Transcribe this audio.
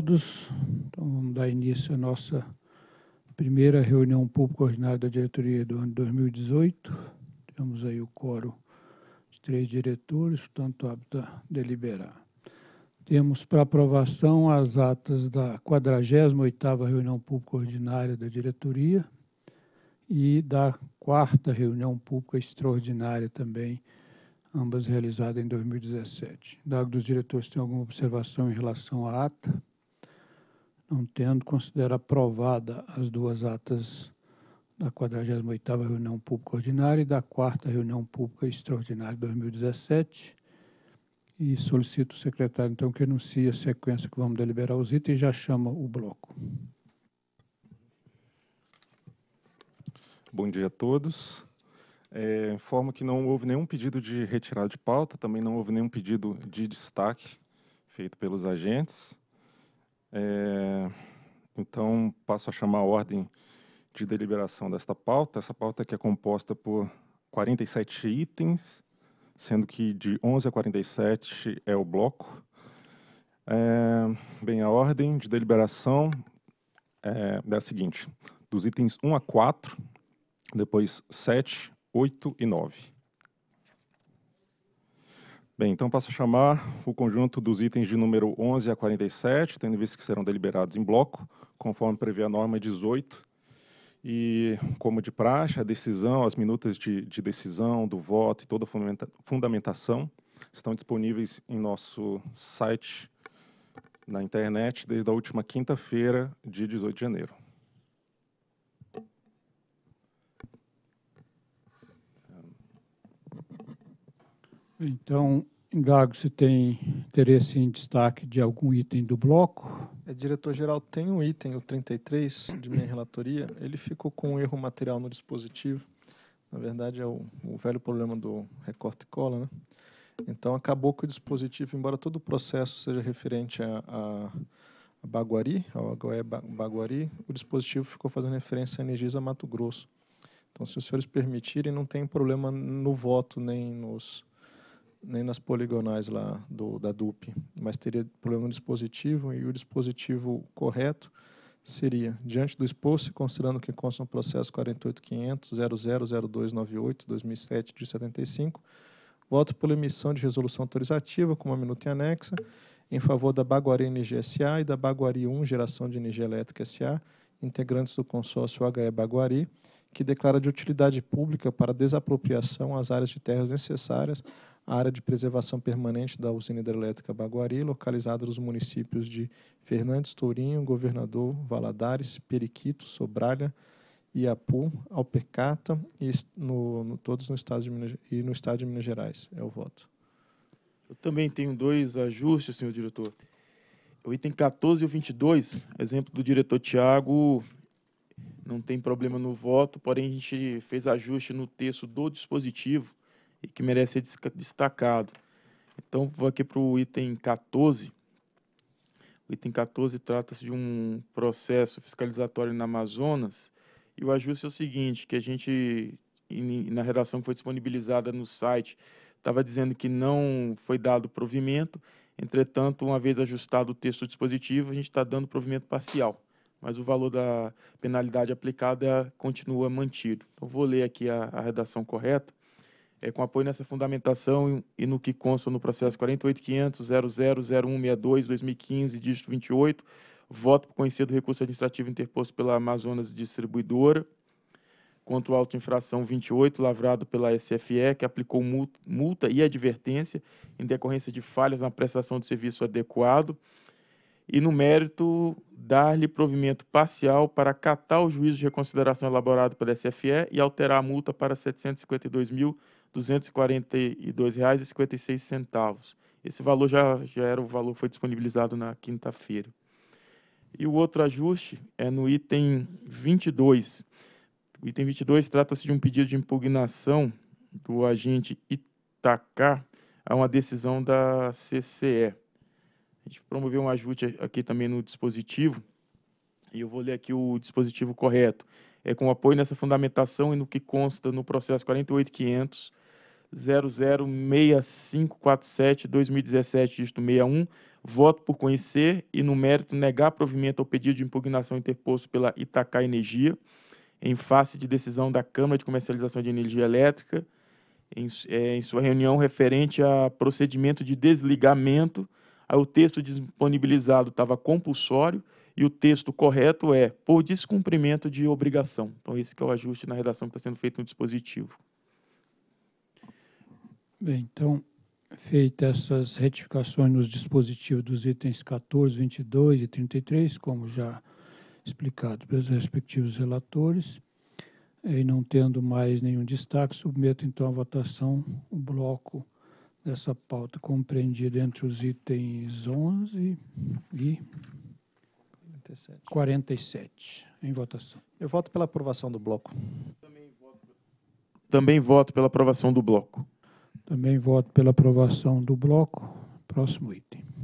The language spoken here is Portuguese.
todos. Então, vamos dar início à nossa primeira reunião pública ordinária da diretoria do ano 2018. Temos aí o coro de três diretores, portanto, hábito a deliberar. Temos para aprovação as atas da 48ª reunião pública ordinária da diretoria e da quarta reunião pública extraordinária também, ambas realizadas em 2017. Dado dos diretores, tem alguma observação em relação à ata? Não tendo, considero aprovada as duas atas da 48ª reunião pública ordinária e da 4 reunião pública extraordinária de 2017. E solicito o secretário, então, que anuncie a sequência que vamos deliberar os itens e já chama o bloco. Bom dia a todos. É, informo que não houve nenhum pedido de retirada de pauta, também não houve nenhum pedido de destaque feito pelos agentes. É, então, passo a chamar a ordem de deliberação desta pauta. Essa pauta que é composta por 47 itens, sendo que de 11 a 47 é o bloco. É, bem, a ordem de deliberação é, é a seguinte: dos itens 1 a 4, depois 7, 8 e 9. Bem, então passo a chamar o conjunto dos itens de número 11 a 47, tendo visto que serão deliberados em bloco, conforme prevê a norma 18. E, como de praxe, a decisão, as minutas de, de decisão, do voto e toda a fundamentação estão disponíveis em nosso site na internet desde a última quinta-feira, dia 18 de janeiro. Então, Gago, se tem interesse em destaque de algum item do bloco? É, Diretor-geral, tem um item, o 33, de minha relatoria. Ele ficou com um erro material no dispositivo. Na verdade, é o, o velho problema do recorte e cola, né? Então, acabou que o dispositivo, embora todo o processo seja referente a, a, a Baguari, ao Agoé Baguari, o dispositivo ficou fazendo referência a Energisa Mato Grosso. Então, se os senhores permitirem, não tem problema no voto nem nos nem nas poligonais lá do, da DUP, mas teria problema no dispositivo e o dispositivo correto seria, diante do exposto, considerando que consta no processo 48.500.000298-2007 de 75, voto por emissão de resolução autorizativa com uma minuta em anexa em favor da Baguari Energia SA e da Baguari 1 Geração de Energia Elétrica SA, integrantes do consórcio HE Baguari, que declara de utilidade pública para desapropriação as áreas de terras necessárias à área de preservação permanente da usina hidrelétrica Baguari, localizada nos municípios de Fernandes, Tourinho, Governador, Valadares, Periquito, Sobralha, Iapu, Alpecata e no, no, todos no estado de Minas, e no estado de Minas Gerais. É o voto. Eu também tenho dois ajustes, senhor diretor. O item 14 e o 22, exemplo do diretor Tiago, não tem problema no voto, porém a gente fez ajuste no texto do dispositivo e que merece ser destacado. Então, vou aqui para o item 14. O item 14 trata-se de um processo fiscalizatório na Amazonas e o ajuste é o seguinte, que a gente, na redação que foi disponibilizada no site, estava dizendo que não foi dado provimento, entretanto, uma vez ajustado o texto do dispositivo, a gente está dando provimento parcial mas o valor da penalidade aplicada continua mantido. Então, vou ler aqui a, a redação correta. É, com apoio nessa fundamentação e no que consta no processo 48.500.000162.2015, 2015 dígito 28, voto por conhecido recurso administrativo interposto pela Amazonas Distribuidora contra o auto infração 28, lavrado pela SFE, que aplicou multa e advertência em decorrência de falhas na prestação de serviço adequado e, no mérito, dar-lhe provimento parcial para acatar o juízo de reconsideração elaborado pela SFE e alterar a multa para R$ 752.242,56. Esse valor já, já era o valor que foi disponibilizado na quinta-feira. E o outro ajuste é no item 22. O item 22 trata-se de um pedido de impugnação do agente Itacá a uma decisão da CCE promover gente promoveu um ajuste aqui também no dispositivo, e eu vou ler aqui o dispositivo correto. É com apoio nessa fundamentação e no que consta no processo 48500 006547-2017, dígito 61, voto por conhecer e, no mérito, negar provimento ao pedido de impugnação interposto pela Itacá Energia, em face de decisão da Câmara de Comercialização de Energia Elétrica, em, é, em sua reunião referente a procedimento de desligamento Aí o texto disponibilizado estava compulsório e o texto correto é por descumprimento de obrigação. Então, esse é o ajuste na redação que está sendo feito no dispositivo. Bem, então, feitas essas retificações nos dispositivos dos itens 14, 22 e 33, como já explicado pelos respectivos relatores, e não tendo mais nenhum destaque, submeto então à votação o bloco dessa pauta compreendida entre os itens 11 e 47. Em votação. Eu voto pela aprovação do bloco. Também voto pela aprovação do bloco. Também voto pela aprovação do bloco. Próximo item.